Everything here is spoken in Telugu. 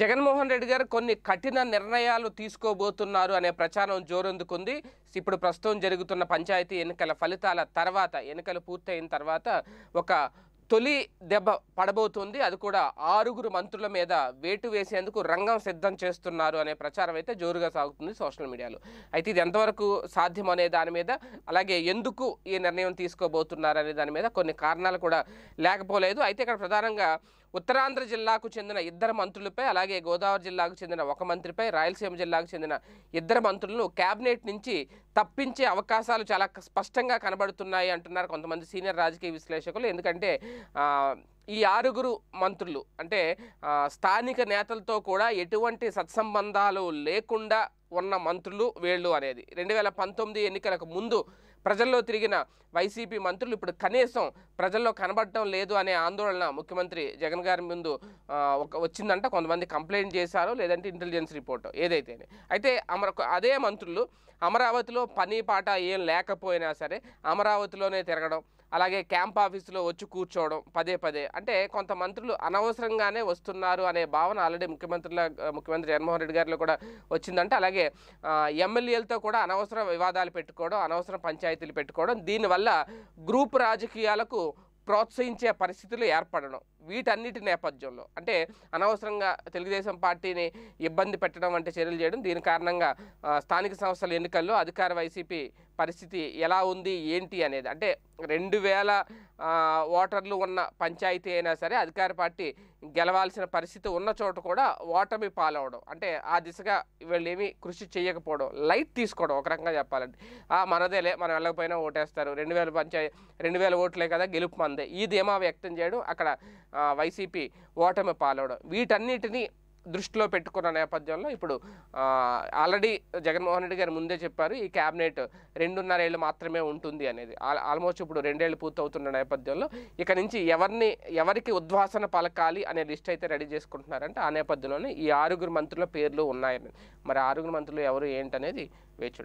జగన్మోహన్ రెడ్డి గారు కొన్ని కఠిన నిర్ణయాలు తీసుకోబోతున్నారు అనే ప్రచారం జోరందుకుంది ఇప్పుడు ప్రస్తుతం జరుగుతున్న పంచాయతీ ఎన్నికల ఫలితాల తర్వాత ఎన్నికలు పూర్తయిన తర్వాత ఒక తొలి దెబ్బ పడబోతుంది అది కూడా ఆరుగురు మంత్రుల మీద వేటు వేసేందుకు రంగం సిద్ధం చేస్తున్నారు అనే ప్రచారం అయితే జోరుగా సాగుతుంది సోషల్ మీడియాలో అయితే ఇది ఎంతవరకు సాధ్యం అనే దాని మీద అలాగే ఎందుకు ఈ నిర్ణయం తీసుకోబోతున్నారు అనే దాని మీద కొన్ని కారణాలు కూడా లేకపోలేదు అయితే ఇక్కడ ప్రధానంగా ఉత్తరాంధ్ర జిల్లాకు చెందిన ఇద్దరు మంత్రులపై అలాగే గోదావరి జిల్లాకు చెందిన ఒక మంత్రిపై రాయలసీమ జిల్లాకు చెందిన ఇద్దరు మంత్రులను క్యాబినెట్ నుంచి తప్పించే అవకాశాలు చాలా స్పష్టంగా కనబడుతున్నాయి అంటున్నారు కొంతమంది సీనియర్ రాజకీయ విశ్లేషకులు ఎందుకంటే ఈ ఆరుగురు మంత్రులు అంటే స్థానిక నేతలతో కూడా ఎటువంటి సత్సంబంధాలు లేకుండా ఉన్న మంత్రులు వీళ్ళు అనేది రెండు వేల పంతొమ్మిది ఎన్నికలకు ముందు ప్రజల్లో తిరిగిన వైసీపీ మంత్రులు ఇప్పుడు కనీసం ప్రజల్లో కనబడటం లేదు అనే ఆందోళన ముఖ్యమంత్రి జగన్ గారి ముందు ఒక వచ్చిందంట కొంతమంది కంప్లైంట్ చేశారు లేదంటే ఇంటెలిజెన్స్ రిపోర్ట్ ఏదైతేనే అయితే అమర అదే మంత్రులు అమరావతిలో పని పాట ఏం లేకపోయినా సరే అమరావతిలోనే తిరగడం అలాగే క్యాంప్ ఆఫీసులో వచ్చి కూర్చోవడం పదే పదే అంటే కొంత మంత్రులు అనవసరంగానే వస్తున్నారు అనే భావన ఆల్రెడీ ముఖ్యమంత్రుల ముఖ్యమంత్రి జగన్మోహన్ రెడ్డి గారిలో కూడా వచ్చిందంటే అలాగే ఎమ్మెల్యేలతో కూడా అనవసర వివాదాలు పెట్టుకోవడం అనవసర పంచాయతీలు పెట్టుకోవడం దీనివల్ల గ్రూప్ రాజకీయాలకు ప్రోత్సహించే పరిస్థితులు ఏర్పడడం వీటన్నిటి నేపథ్యంలో అంటే అనవసరంగా తెలుగుదేశం పార్టీని ఇబ్బంది పెట్టడం వంటి చర్యలు చేయడం దీని కారణంగా స్థానిక సంస్థల ఎన్నికల్లో అధికార వైసీపీ పరిస్థితి ఎలా ఉంది ఏంటి అనేది అంటే రెండు వేల ఓటర్లు ఉన్న పంచాయతీ అయినా సరే అధికార పార్టీ గెలవాల్సిన పరిస్థితి ఉన్న చోట కూడా ఓటమి పాలవడం అంటే ఆ దిశగా వీళ్ళేమి కృషి చేయకపోవడం లైట్ తీసుకోవడం ఒక రకంగా చెప్పాలంటే ఆ మనదేలే మనం వెళ్ళకపోయినా ఓటేస్తారు రెండు వేల పంచాయ రెండు వేల ఓట్లే కదా గెలుపు మందే ఈ ధీమా వ్యక్తం చేయడం అక్కడ వైసీపీ ఓటమి పాలవడం వీటన్నిటినీ దృష్టిలో పెట్టుకున్న నేపథ్యంలో ఇప్పుడు ఆల్రెడీ జగన్మోహన్ రెడ్డి గారు ముందే చెప్పారు ఈ క్యాబినెట్ రెండున్నరేళ్ళు మాత్రమే ఉంటుంది అనేది ఆల్మోస్ట్ ఇప్పుడు రెండేళ్ళు పూర్తవుతున్న నేపథ్యంలో ఇక నుంచి ఎవరిని ఎవరికి ఉద్వాసన పలకాలి అనే లిస్ట్ అయితే రెడీ చేసుకుంటున్నారంటే ఆ నేపథ్యంలోనే ఈ ఆరుగురు మంత్రుల పేర్లు ఉన్నాయని మరి ఆరుగురు మంత్రులు ఎవరు ఏంటనేది వేచి